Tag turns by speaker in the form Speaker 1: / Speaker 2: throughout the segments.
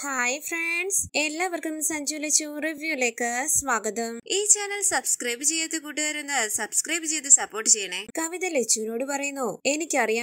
Speaker 1: hi friends എല്ലാവർക്കും സഞ്ജു ലച്ചു റിവ്യൂയിലേക്ക് സ്വാഗതം ഈ ചാനൽ സബ്സ്ക്രൈബ് ചെയ്യാത്ത കൂട്ടുകാരെന്ന് സബ്സ്ക്രൈബ് ചെയ്ത് സപ്പോർട്ട് ചെയ്യണേ കവിത ലച്ചുവിനോട് പറയുന്നു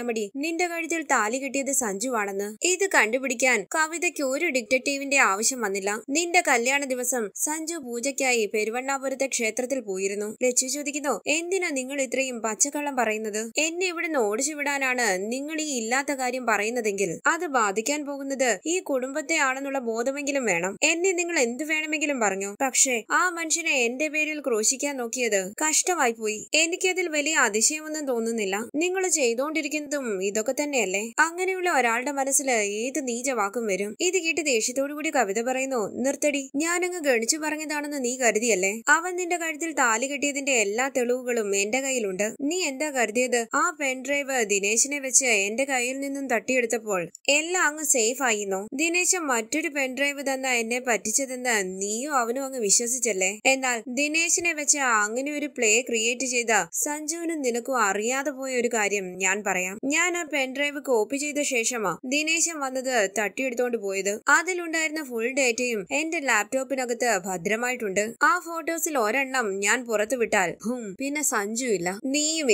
Speaker 1: മടി നിന്റെ കഴുത്തിൽ താലി കിട്ടിയത് സഞ്ജു ആണെന്ന് ഇത് കണ്ടുപിടിക്കാൻ കവിതയ്ക്ക് ഒരു ഡിറ്റക്റ്റീവിന്റെ ആവശ്യം വന്നില്ല നിന്റെ കല്യാണ ദിവസം സഞ്ജു പൂജയ്ക്കായി പെരുവണ്ണാപുരത്തെ ക്ഷേത്രത്തിൽ പോയിരുന്നു ലച്ചു ചോദിക്കുന്നു എന്തിനാ നിങ്ങൾ ഇത്രയും പച്ചക്കള്ളം പറയുന്നത് എന്നെ ഇവിടുന്ന് ഓടിച്ചു വിടാനാണ് നിങ്ങൾ ഈ ഇല്ലാത്ത കാര്യം പറയുന്നതെങ്കിൽ അത് ബാധിക്കാൻ പോകുന്നത് ഈ കുടുംബത്തെ ആണെന്നുള്ള ബോധമെങ്കിലും വേണം എന്നെ നിങ്ങൾ എന്ത് വേണമെങ്കിലും പറഞ്ഞു പക്ഷേ ആ മനുഷ്യനെ എന്റെ പേരിൽ ക്രോശിക്കാൻ നോക്കിയത് കഷ്ടമായി പോയി എനിക്കതിൽ വലിയ അതിശയമൊന്നും തോന്നുന്നില്ല നിങ്ങൾ ചെയ്തുകൊണ്ടിരിക്കുന്നതും ഇതൊക്കെ തന്നെയല്ലേ അങ്ങനെയുള്ള ഒരാളുടെ മനസ്സിൽ ഏത് നീച വാക്കും വരും ഇത് കേട്ട് ദേഷ്യത്തോടുകൂടി കവിത പറയുന്നു നിർത്തടി ഞാനങ്ങ് ഗണിച്ചു പറഞ്ഞതാണെന്ന് നീ കരുതിയല്ലേ അവൻ നിന്റെ കഴുത്തിൽ താലി കെട്ടിയതിന്റെ എല്ലാ തെളിവുകളും എന്റെ കയ്യിലുണ്ട് നീ എന്താ കരുതിയത് ആ ഡ്രൈവർ ദിനേശിനെ വെച്ച് എന്റെ കയ്യിൽ നിന്നും തട്ടിയെടുത്തപ്പോൾ എല്ലാം അങ്ങ് സേഫ് ആയിരുന്നു ദിനേശൻ മറ്റു മറ്റൊരു പെൺഡ്രൈവ് തന്ന എന്നെ പറ്റിച്ചതെന്ന് നീയും അവനും അങ്ങ് വിശ്വസിച്ചല്ലേ എന്നാൽ ദിനേശിനെ വെച്ച് അങ്ങനെ ഒരു പ്ലേ ക്രിയേറ്റ് ചെയ്ത സഞ്ജുവിനും നിനക്കും അറിയാതെ പോയ ഒരു കാര്യം ഞാൻ പറയാം ഞാൻ ആ ഡ്രൈവ് കോപ്പി ചെയ്ത ശേഷമാ ദിനേശൻ വന്നത് തട്ടിയെടുത്തോണ്ട് പോയത് അതിലുണ്ടായിരുന്ന ഫുൾ ഡേറ്റയും എന്റെ ലാപ്ടോപ്പിനകത്ത് ഭദ്രമായിട്ടുണ്ട് ആ ഫോട്ടോസിൽ ഒരെണ്ണം ഞാൻ പുറത്തു വിട്ടാൽ ഹും പിന്നെ സഞ്ജു ഇല്ല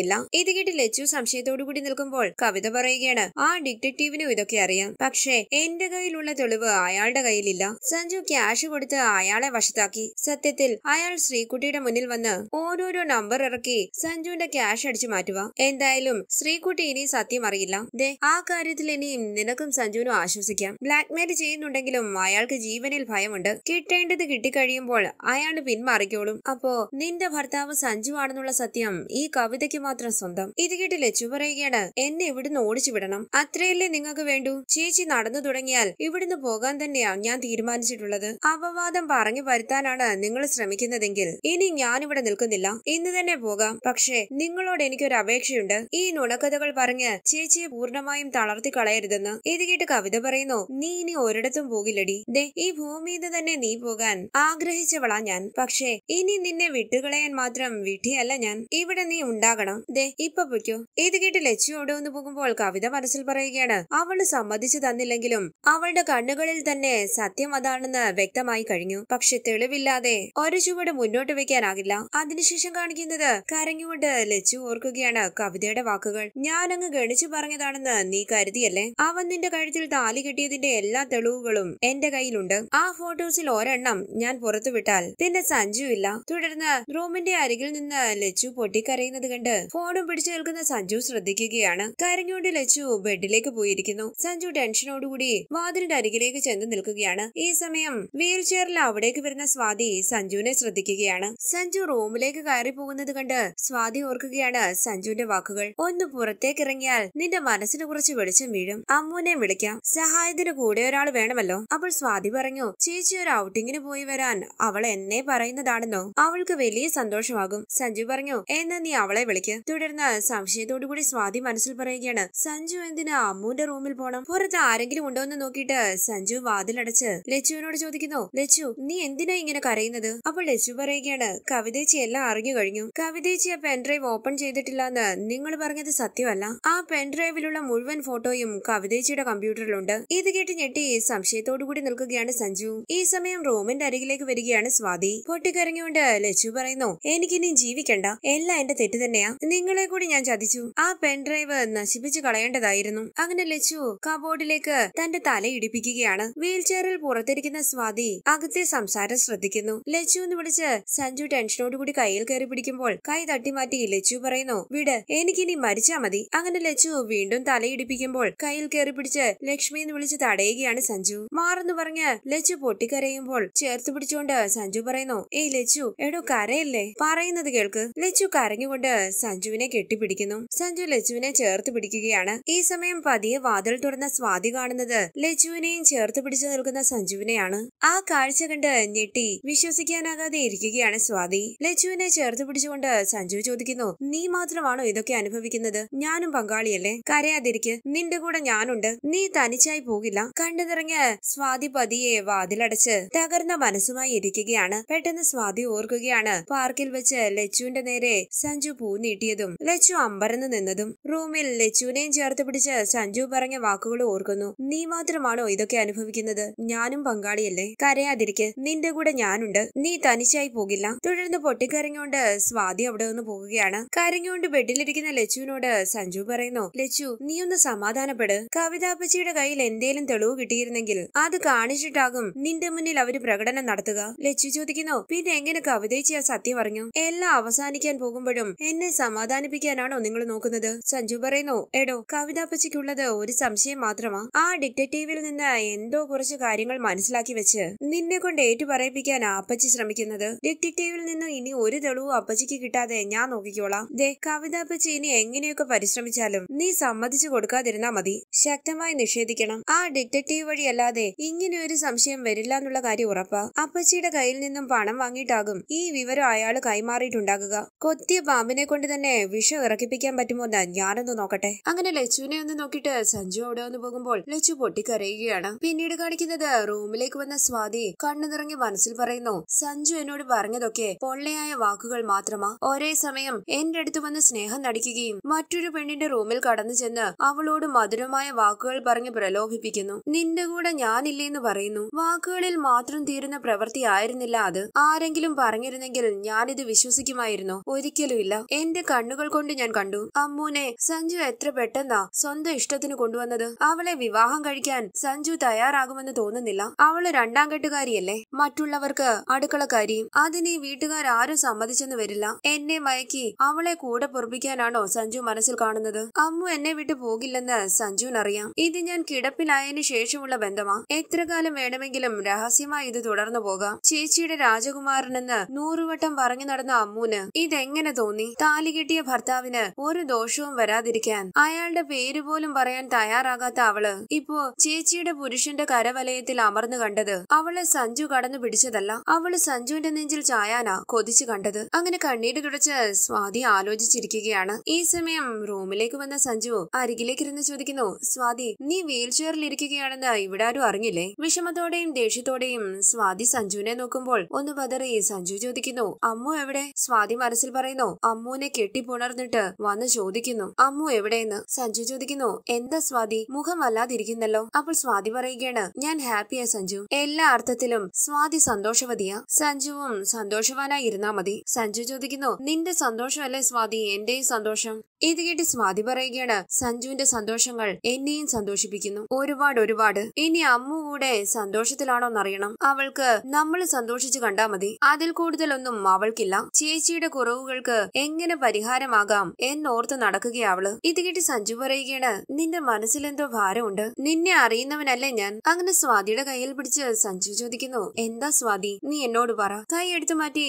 Speaker 1: ഇല്ല ഇത് കേട്ട് ലച്ചു സംശയത്തോടു കൂടി നിൽക്കുമ്പോൾ കവിത പറയുകയാണ് ആ ഡിറ്റക്റ്റീവിനും ഇതൊക്കെ അറിയാം പക്ഷേ എന്റെ കയ്യിലുള്ള തെളിവ് അയാളുടെ കയ്യിലില്ല സഞ്ജു ക്യാഷ് കൊടുത്ത് അയാളെ വശത്താക്കി സത്യത്തിൽ അയാൾ ശ്രീകുട്ടിയുടെ മുന്നിൽ വന്ന് ഓരോരോ നമ്പർ ഇറക്കി സഞ്ജുവിന്റെ ക്യാഷ് അടിച്ചു മാറ്റുക എന്തായാലും ശ്രീകുട്ടി ഇനി സത്യം അറിയില്ല ദേ ആ കാര്യത്തിൽ ഇനിയും നിനക്കും സഞ്ജുവിനും ആശ്വസിക്കാം ബ്ലാക്ക്മെയിൽ ചെയ്യുന്നുണ്ടെങ്കിലും അയാൾക്ക് ജീവനിൽ ഭയമുണ്ട് കിട്ടേണ്ടത് കിട്ടിക്കഴിയുമ്പോൾ അയാൾ പിന്മാറിക്കോളും അപ്പോ നിന്റെ ഭർത്താവ് സഞ്ജു ആണെന്നുള്ള സത്യം ഈ കവിതയ്ക്ക് മാത്രം സ്വന്തം ഇത് കേട്ട് ലച്ചു പറയുകയാണ് എന്നെ ഇവിടുന്ന് ഓടിച്ചു വിടണം അത്രയല്ലേ നിങ്ങൾക്ക് വേണ്ടൂ ചേച്ചി നടന്നു തുടങ്ങിയാൽ ഇവിടുന്ന് പോകാൻ തന്നെയാ ഞാൻ തീരുമാനിച്ചിട്ടുള്ളത് അപവാദം പറഞ്ഞു വരുത്താനാണ് നിങ്ങൾ ശ്രമിക്കുന്നതെങ്കിൽ ഇനി ഞാനിവിടെ നിൽക്കുന്നില്ല ഇന്ന് തന്നെ പോകാം പക്ഷേ നിങ്ങളോട് എനിക്കൊരു അപേക്ഷയുണ്ട് ഈ നുണക്കഥകൾ പറഞ്ഞ് ചേച്ചിയെ പൂർണ്ണമായും തളർത്തി കളയരുതെന്ന് ഇത് കേട്ട് കവിത പറയുന്നു നീ ഇനി ഒരിടത്തും പോകില്ലടി ദേ ഈ ഭൂമിയിൽ തന്നെ നീ പോകാൻ ആഗ്രഹിച്ചവളാ ഞാൻ പക്ഷേ ഇനി നിന്നെ വിട്ടുകളയാൻ മാത്രം വിട്ടിയല്ല ഞാൻ ഇവിടെ നീ ഉണ്ടാകണം ദേ ഇപ്പൊ പൊയ്ക്കോ ഇത് കേട്ട് ലച്ചു ഓടോന്ന് പോകുമ്പോൾ കവിത മനസ്സിൽ പറയുകയാണ് അവള് സമ്മതിച്ചു തന്നില്ലെങ്കിലും അവളുടെ കണ്ണുകളിൽ തന്നെ സത്യം അതാണെന്ന് വ്യക്തമായി കഴിഞ്ഞു പക്ഷെ തെളിവില്ലാതെ ഒരു ചുവട് മുന്നോട്ട് വെക്കാനാകില്ല അതിനുശേഷം കാണിക്കുന്നത് കരഞ്ഞുകൊണ്ട് ലച്ചു ഓർക്കുകയാണ് കവിതയുടെ വാക്കുകൾ ഞാൻ അങ്ങ് ഗണിച്ചു പറഞ്ഞതാണെന്ന് നീ കരുതിയല്ലേ അവൻ നിന്റെ കഴുത്തിൽ താലി കെട്ടിയതിന്റെ എല്ലാ തെളിവുകളും എന്റെ കയ്യിലുണ്ട് ആ ഫോട്ടോസിൽ ഒരെണ്ണം ഞാൻ പുറത്തുവിട്ടാൽ പിന്നെ സഞ്ജു ഇല്ല തുടർന്ന് റൂമിന്റെ അരികിൽ നിന്ന് ലച്ചു പൊട്ടിക്കരയുന്നത് കണ്ട് ഫോണും പിടിച്ചു നിൽക്കുന്ന സഞ്ജു ശ്രദ്ധിക്കുകയാണ് കരഞ്ഞുകൊണ്ട് ലച്ചു ബെഡിലേക്ക് പോയിരിക്കുന്നു സഞ്ജു ടെൻഷനോടുകൂടി വാതിലിന്റെ അരികിലേക്ക് ചെന്ന് ചെന്ന് നിൽക്കുകയാണ് ഈ സമയം വീൽ ചെയറിൽ അവിടേക്ക് വരുന്ന സ്വാതി സഞ്ജുവിനെ ശ്രദ്ധിക്കുകയാണ് സഞ്ജു റൂമിലേക്ക് കയറി പോകുന്നത് കണ്ട് സ്വാതി ഓർക്കുകയാണ് സഞ്ജുവിന്റെ വാക്കുകൾ ഒന്ന് പുറത്തേക്ക് ഇറങ്ങിയാൽ നിന്റെ മനസ്സിന് കുറച്ച് വെളിച്ചം വീഴും അമ്മുവിനെ വിളിക്കാം സഹായത്തിന് കൂടെ ഒരാൾ വേണമല്ലോ അപ്പോൾ സ്വാതി പറഞ്ഞു ചേച്ചി ഒരു ഔട്ടിങ്ങിന് പോയി വരാൻ അവൾ എന്നെ പറയുന്നതാണെന്നോ അവൾക്ക് വലിയ സന്തോഷമാകും സഞ്ജു പറഞ്ഞു എന്നാ നീ അവളെ വിളിക്ക് തുടർന്ന് സംശയത്തോടു കൂടി സ്വാതി മനസ്സിൽ പറയുകയാണ് സഞ്ജു എന്തിനാ അമ്മുവിന്റെ റൂമിൽ പോണം പുറത്ത് ആരെങ്കിലും ഉണ്ടോ എന്ന് നോക്കിയിട്ട് സഞ്ജു വാതിലടച്ച് ലച്ചുവിനോട് ചോദിക്കുന്നു ലച്ചു നീ എന്തിനാ ഇങ്ങനെ കരയുന്നത് അപ്പോൾ ലച്ചു പറയുകയാണ് കവിതേച്ചി എല്ലാം അറിഞ്ഞു കഴിഞ്ഞു കവിതേച്ചി ആ പെൻഡ്രൈവ് ഓപ്പൺ ചെയ്തിട്ടില്ല എന്ന് നിങ്ങൾ പറഞ്ഞത് സത്യമല്ല ആ പെൻഡ്രൈവിലുള്ള മുഴുവൻ ഫോട്ടോയും കവിതേച്ചിയുടെ കമ്പ്യൂട്ടറിലുണ്ട് ഇത് കേട്ട് ഞെട്ടി കൂടി നിൽക്കുകയാണ് സഞ്ജു ഈ സമയം റോമിന്റെ അരികിലേക്ക് വരികയാണ് സ്വാതി പൊട്ടിക്കരഞ്ഞുകൊണ്ട് ലച്ചു പറയുന്നു എനിക്കിനി ജീവിക്കണ്ട എല്ലാം എന്റെ തെറ്റ് തന്നെയാ നിങ്ങളെ കൂടി ഞാൻ ചതിച്ചു ആ പെൻഡ്രൈവ് നശിപ്പിച്ചു കളയേണ്ടതായിരുന്നു അങ്ങനെ ലച്ചു കബോർഡിലേക്ക് തന്റെ തല ഇടിപ്പിക്കുകയാണ് വീൽചെയറിൽ പുറത്തിരിക്കുന്ന സ്വാതി അകത്തെ സംസാരം ശ്രദ്ധിക്കുന്നു ലച്ചു എന്ന് വിളിച്ച് സഞ്ജു ടെൻഷനോടുകൂടി കയ്യിൽ കയറി പിടിക്കുമ്പോൾ കൈ തട്ടിമാറ്റി ലച്ചു പറയുന്നു വിട് എനിക്കിനി മരിച്ചാ മതി അങ്ങനെ ലച്ചു വീണ്ടും തലയിടിപ്പിക്കുമ്പോൾ കയ്യിൽ കയറി പിടിച്ച് ലക്ഷ്മി എന്ന് വിളിച്ച് തടയുകയാണ് സഞ്ജു മാറെന്ന് പറഞ്ഞ് ലച്ചു പൊട്ടിക്കരയുമ്പോൾ ചേർത്ത് പിടിച്ചുകൊണ്ട് സഞ്ജു പറയുന്നു ഏയ് ലച്ചു എടോ കരയല്ലേ പറയുന്നത് കേൾക്ക് ലച്ചു കരഞ്ഞുകൊണ്ട് സഞ്ജുവിനെ കെട്ടിപ്പിടിക്കുന്നു സഞ്ജു ലച്ചുവിനെ ചേർത്ത് പിടിക്കുകയാണ് ഈ സമയം പതിയെ വാതിൽ തുറന്ന സ്വാതി കാണുന്നത് ലച്ചുവിനെയും ചേർത്ത് ചേർത്ത് പിടിച്ചു നിൽക്കുന്ന സഞ്ജുവിനെയാണ് ആ കാഴ്ച കണ്ട് ഞെട്ടി വിശ്വസിക്കാനാകാതെ ഇരിക്കുകയാണ് സ്വാതി ലച്ചുവിനെ ചേർത്ത് പിടിച്ചുകൊണ്ട് സഞ്ജു ചോദിക്കുന്നു നീ മാത്രമാണോ ഇതൊക്കെ അനുഭവിക്കുന്നത് ഞാനും പങ്കാളിയല്ലേ കരയാതിരിക്ക് നിന്റെ കൂടെ ഞാനുണ്ട് നീ തനിച്ചായി പോകില്ല കണ്ടു നിറഞ്ഞ് സ്വാതി പതിയെ വാതിലടച്ച് തകർന്ന മനസ്സുമായി ഇരിക്കുകയാണ് പെട്ടെന്ന് സ്വാതി ഓർക്കുകയാണ് പാർക്കിൽ വെച്ച് ലച്ചുവിന്റെ നേരെ സഞ്ജു പൂ നീട്ടിയതും ലച്ചു അമ്പരന്ന് നിന്നതും റൂമിൽ ലച്ചുവിനെയും ചേർത്ത് പിടിച്ച് സഞ്ജു പറഞ്ഞ വാക്കുകൾ ഓർക്കുന്നു നീ മാത്രമാണോ ഇതൊക്കെ അനുഭവിക്കുന്നത് അനുഭവിക്കുന്നത് ഞാനും പങ്കാളിയല്ലേ കരയാതിരിക്ക് നിന്റെ കൂടെ ഞാനുണ്ട് നീ തനിച്ചായി പോകില്ല തുടർന്ന് പൊട്ടിക്കരഞ്ഞുകൊണ്ട് സ്വാതി അവിടെ നിന്ന് പോകുകയാണ് കരഞ്ഞുകൊണ്ട് ബെഡിലിരിക്കുന്ന ലച്ചുവിനോട് സഞ്ജു പറയുന്നു ലച്ചു നീ ഒന്ന് സമാധാനപ്പെട് കവിതാപ്പച്ചിയുടെ കയ്യിൽ എന്തേലും തെളിവ് കിട്ടിയിരുന്നെങ്കിൽ അത് കാണിച്ചിട്ടാകും നിന്റെ മുന്നിൽ അവര് പ്രകടനം നടത്തുക ലച്ചു ചോദിക്കുന്നു പിന്നെ എങ്ങനെ കവിതയിച്ച് ആ സത്യം പറഞ്ഞു എല്ലാം അവസാനിക്കാൻ പോകുമ്പോഴും എന്നെ സമാധാനിപ്പിക്കാനാണോ നിങ്ങൾ നോക്കുന്നത് സഞ്ജു പറയുന്നു എടോ കവിതാപ്പച്ചിക്കുള്ളത് ഒരു സംശയം മാത്രമാ ആ ഡിറ്റക്റ്റീവിൽ നിന്ന് എന്തോ എന്തോ കുറച്ച് കാര്യങ്ങൾ മനസ്സിലാക്കി വെച്ച് നിന്നെ കൊണ്ട് ഏറ്റുപറയിപ്പിക്കാൻ അപ്പച്ചി ശ്രമിക്കുന്നത് ഡിറ്റക്റ്റീവിൽ നിന്നും ഇനി ഒരു തെളിവും അപ്പച്ചിക്ക് കിട്ടാതെ ഞാൻ നോക്കിക്കോളാം ദേ കവിത അപ്പച്ചി ഇനി എങ്ങനെയൊക്കെ പരിശ്രമിച്ചാലും നീ സമ്മതിച്ചു കൊടുക്കാതിരുന്നാ മതി ശക്തമായി നിഷേധിക്കണം ആ ഡിറ്റക്റ്റീവ് വഴിയല്ലാതെ ഇങ്ങനെ ഒരു സംശയം വരില്ല എന്നുള്ള കാര്യം ഉറപ്പാ അപ്പച്ചിയുടെ കയ്യിൽ നിന്നും പണം വാങ്ങിയിട്ടാകും ഈ വിവരം അയാൾ കൈമാറിയിട്ടുണ്ടാകുക കൊത്തിയ പാമ്പിനെ കൊണ്ട് തന്നെ വിഷം ഇറക്കിപ്പിക്കാൻ പറ്റുമോ എന്ന് ഞാനൊന്ന് നോക്കട്ടെ അങ്ങനെ ലച്ചുവിനെ ഒന്ന് നോക്കിയിട്ട് സഞ്ജു അവിടെ വന്ന് പോകുമ്പോൾ ലച്ചു പൊട്ടിക്കരയുകയാണ് പിന്നീട് വീട് കാണിക്കുന്നത് റൂമിലേക്ക് വന്ന സ്വാതി കണ്ണു നിറങ്ങി മനസ്സിൽ പറയുന്നു സഞ്ജു എന്നോട് പറഞ്ഞതൊക്കെ പൊള്ളയായ വാക്കുകൾ മാത്രമാ ഒരേ സമയം എന്റെ അടുത്ത് വന്ന് സ്നേഹം നടിക്കുകയും മറ്റൊരു പെണ്ണിന്റെ റൂമിൽ കടന്നു ചെന്ന് അവളോട് മധുരമായ വാക്കുകൾ പറഞ്ഞ് പ്രലോഭിപ്പിക്കുന്നു നിന്റെ കൂടെ ഞാനില്ലേന്ന് പറയുന്നു വാക്കുകളിൽ മാത്രം തീരുന്ന പ്രവൃത്തി ആയിരുന്നില്ല അത് ആരെങ്കിലും പറഞ്ഞിരുന്നെങ്കിൽ ഞാനിത് വിശ്വസിക്കുമായിരുന്നു ഒരിക്കലുമില്ല എന്റെ കണ്ണുകൾ കൊണ്ട് ഞാൻ കണ്ടു അമ്മൂനെ സഞ്ജു എത്ര പെട്ടെന്നാ സ്വന്തം ഇഷ്ടത്തിന് കൊണ്ടുവന്നത് അവളെ വിവാഹം കഴിക്കാൻ സഞ്ജു തയ്യാറാണ് ആകുമെന്ന് തോന്നുന്നില്ല അവള് രണ്ടാം കെട്ടുകാരിയല്ലേ മറ്റുള്ളവർക്ക് അടുക്കളക്കാരിയും അതിന് ഈ ആരും സമ്മതിച്ചെന്ന് വരില്ല എന്നെ മയക്കി അവളെ കൂടെ പൊറപ്പിക്കാനാണോ സഞ്ജു മനസ്സിൽ കാണുന്നത് അമ്മു എന്നെ വിട്ടു പോകില്ലെന്ന് സഞ്ജുവിനറിയാം ഇത് ഞാൻ കിടപ്പിലായതിനു ശേഷമുള്ള ബന്ധമാ എത്ര കാലം വേണമെങ്കിലും രഹസ്യമായി ഇത് തുടർന്നു പോകാം ചേച്ചിയുടെ രാജകുമാരനെന്ന് നൂറുവട്ടം പറഞ്ഞു നടന്ന അമ്മുന് ഇതെങ്ങനെ തോന്നി താലി കിട്ടിയ ഭർത്താവിന് ഒരു ദോഷവും വരാതിരിക്കാൻ അയാളുടെ പേര് പോലും പറയാൻ തയ്യാറാകാത്ത അവള് ഇപ്പോ ചേച്ചിയുടെ പുരുഷന്റെ കരവലയത്തിൽ അമർന്നു കണ്ടത് അവളെ സഞ്ജു കടന്നു പിടിച്ചതല്ല അവള് സഞ്ജുവിന്റെ നെഞ്ചിൽ ചായാനാ കൊതിച്ചു കണ്ടത് അങ്ങനെ കണ്ണീര് തുടച്ച് സ്വാതി ആലോചിച്ചിരിക്കുകയാണ് ഈ സമയം റൂമിലേക്ക് വന്ന സഞ്ജു അരികിലേക്ക് ഇരുന്ന് ചോദിക്കുന്നു സ്വാതി നീ വീൽ ചെയറിൽ ഇരിക്കുകയാണെന്ന് ഇവിടെ ആരും അറിഞ്ഞില്ലേ വിഷമത്തോടെയും ദേഷ്യത്തോടെയും സ്വാതി സഞ്ജുവിനെ നോക്കുമ്പോൾ ഒന്ന് പതറി സഞ്ജു ചോദിക്കുന്നു അമ്മു എവിടെ സ്വാതി മനസ്സിൽ പറയുന്നു അമ്മുവിനെ കെട്ടിപ്പുണർന്നിട്ട് വന്ന് ചോദിക്കുന്നു അമ്മു എവിടെയെന്ന് സഞ്ജു ചോദിക്കുന്നു എന്താ സ്വാതി മുഖം വല്ലാതിരിക്കുന്നല്ലോ അപ്പോൾ സ്വാതി പറയുകയാണ് ആണ് ഞാൻ ഹാപ്പിയാ സഞ്ജു എല്ലാ അർത്ഥത്തിലും സ്വാതി സന്തോഷവതിയാ സഞ്ജുവും സന്തോഷവാനായി ഇരുന്നാ മതി സഞ്ജു ചോദിക്കുന്നു നിന്റെ സന്തോഷമല്ലേ സ്വാതി എന്റെയും സന്തോഷം ഇത് കേട്ട് സ്വാതി പറയുകയാണ് സഞ്ജുവിന്റെ സന്തോഷങ്ങൾ എന്നെയും സന്തോഷിപ്പിക്കുന്നു ഒരുപാട് ഒരുപാട് ഇനി അമ്മു കൂടെ സന്തോഷത്തിലാണോന്നറിയണം അവൾക്ക് നമ്മൾ സന്തോഷിച്ചു കണ്ടാ മതി അതിൽ കൂടുതലൊന്നും അവൾക്കില്ല ചേച്ചിയുടെ കുറവുകൾക്ക് എങ്ങനെ പരിഹാരമാകാം എന്നോർത്ത് നടക്കുകയാവള് ഇത് കേട്ട് സഞ്ജു പറയുകയാണ് നിന്റെ മനസ്സിലെന്തോ ഭാരമുണ്ട് നിന്നെ അറിയുന്നവനല്ലേ ഞാൻ അങ്ങനെ സ്വാതിയുടെ കയ്യിൽ പിടിച്ച് സഞ്ജു ചോദിക്കുന്നു എന്താ സ്വാതി നീ എന്നോട് പറ കൈ എടുത്തു മാറ്റി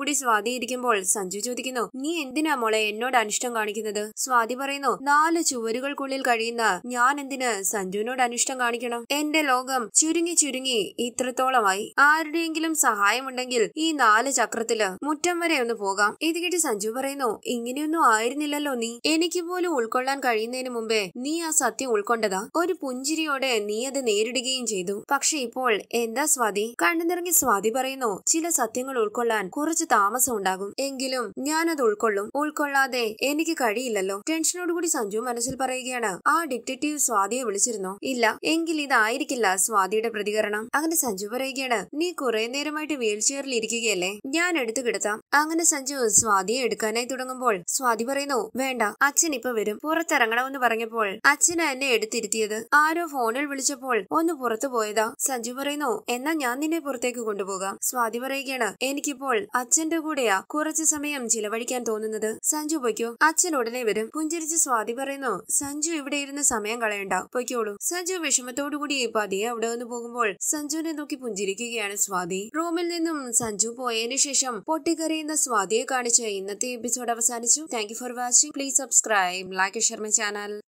Speaker 1: കൂടി സ്വാതി ഇരിക്കുമ്പോൾ സഞ്ജു ചോദിക്കുന്നു നീ എന്തിനാ മോളെ എന്നോട് അനിഷ്ടം കാണിക്കുന്നത് സ്വാതി പറയുന്നു നാല് ചുവരുകൾക്കുള്ളിൽ കഴിയുന്ന ഞാൻ എന്തിന് സഞ്ജുവിനോട് അനിഷ്ടം കാണിക്കണം എന്റെ ലോകം ചുരുങ്ങി ചുരുങ്ങി ഇത്രത്തോളമായി ആരുടെയെങ്കിലും സഹായമുണ്ടെങ്കിൽ ഈ നാല് ചക്രത്തില് മുറ്റം വരെ ഒന്ന് പോകാം ഇത് കേട്ട് സഞ്ജു പറയുന്നു ഇങ്ങനെയൊന്നും ആയിരുന്നില്ലല്ലോ നീ എനിക്ക് പോലും ഉൾക്കൊള്ളാൻ കഴിയുന്നതിന് മുമ്പേ നീ ആ സത്യം ഉൾക്കൊണ്ടതാ ഒരു പുഞ്ചിരിയോടെ നീ അത് നേരിടുകയും ചെയ്തു പക്ഷെ ഇപ്പോൾ എന്താ സ്വാതി കണ്ണുനിറങ്ങി സ്വാതി പറയുന്നു ചില സത്യങ്ങൾ ഉൾക്കൊള്ളാൻ കുറച്ച് താമസം ഉണ്ടാകും എങ്കിലും ഞാൻ അത് ഉൾക്കൊള്ളും ഉൾക്കൊള്ളാതെ എനിക്ക് കഴിയില്ലല്ലോ ടെൻഷനോടുകൂടി സഞ്ജു മനസ്സിൽ പറയുകയാണ് ആ ഡിറ്റക്റ്റീവ് സ്വാതിയെ വിളിച്ചിരുന്നോ ഇല്ല എങ്കിൽ ഇതായിരിക്കില്ല സ്വാതിയുടെ പ്രതികരണം അങ്ങനെ സഞ്ജു പറയുകയാണ് നീ കുറെ നേരമായിട്ട് വീൽ ചെയറിൽ ഇരിക്കുകയല്ലേ ഞാൻ എടുത്തു കിടത്താം അങ്ങനെ സഞ്ജു സ്വാതിയെ എടുക്കാനായി തുടങ്ങുമ്പോൾ സ്വാതി പറയുന്നു വേണ്ട അച്ഛൻ ഇപ്പൊ വരും പുറത്തിറങ്ങണമെന്ന് പറഞ്ഞപ്പോൾ അച്ഛന് എന്നെ എടുത്തിരുത്തിയത് ആരോ ഫോണിൽ വിളിച്ചപ്പോൾ ഒന്ന് പുറത്തു പോയതാ സഞ്ജു പറയുന്നു എന്നാ ഞാൻ നിന്നെ പുറത്തേക്ക് കൊണ്ടുപോകാം സ്വാതി പറയുകയാണ് എനിക്കിപ്പോൾ അച്ഛന്റെ കൂടെയാ കുറച്ചു സമയം ചിലവഴിക്കാൻ തോന്നുന്നത് സഞ്ജു പൊയ്ക്കോ അച്ഛൻ ഉടനെ വരും പുഞ്ചിരിച്ച് സ്വാതി പറയുന്നു സഞ്ജു ഇവിടെ ഇരുന്ന് സമയം കളയണ്ട പൊയ്ക്കോളൂ സഞ്ജു വിഷമത്തോടുകൂടി പതിയെ അവിടെ വന്ന് പോകുമ്പോൾ സഞ്ജുവിനെ നോക്കി പുഞ്ചിരിക്കുകയാണ് സ്വാതി റൂമിൽ നിന്നും സഞ്ജു പോയതിനു ശേഷം പൊട്ടിക്കറിയുന്ന സ്വാതിയെ കാണിച്ച് ഇന്നത്തെ എപ്പിസോഡ് അവസാനിച്ചു thank for watching please subscribe like Sharma channel